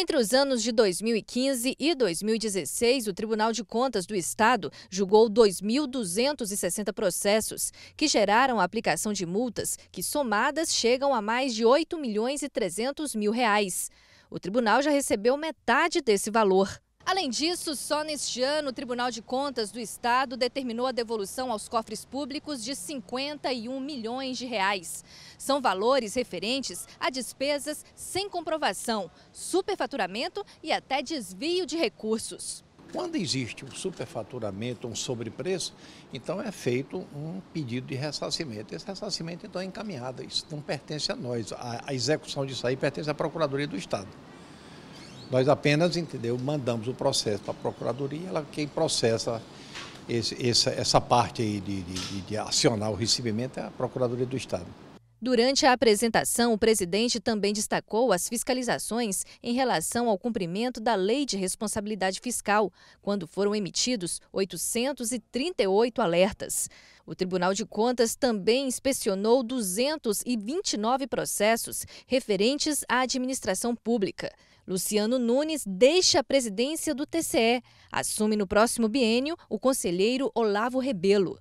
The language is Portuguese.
Entre os anos de 2015 e 2016, o Tribunal de Contas do Estado julgou 2.260 processos, que geraram a aplicação de multas que, somadas, chegam a mais de 8 milhões e 300 mil reais. O tribunal já recebeu metade desse valor. Além disso, só neste ano, o Tribunal de Contas do Estado determinou a devolução aos cofres públicos de 51 milhões de reais. São valores referentes a despesas sem comprovação, superfaturamento e até desvio de recursos. Quando existe um superfaturamento, um sobrepreço, então é feito um pedido de ressarcimento. Esse ressarcimento então é encaminhado, isso não pertence a nós. A execução disso aí pertence à Procuradoria do Estado. Nós apenas, entendeu, mandamos o processo para a Procuradoria, ela quem processa esse, essa, essa parte aí de, de, de acionar o recebimento é a Procuradoria do Estado. Durante a apresentação, o presidente também destacou as fiscalizações em relação ao cumprimento da Lei de Responsabilidade Fiscal, quando foram emitidos 838 alertas. O Tribunal de Contas também inspecionou 229 processos referentes à administração pública. Luciano Nunes deixa a presidência do TCE. Assume no próximo biênio o conselheiro Olavo Rebelo.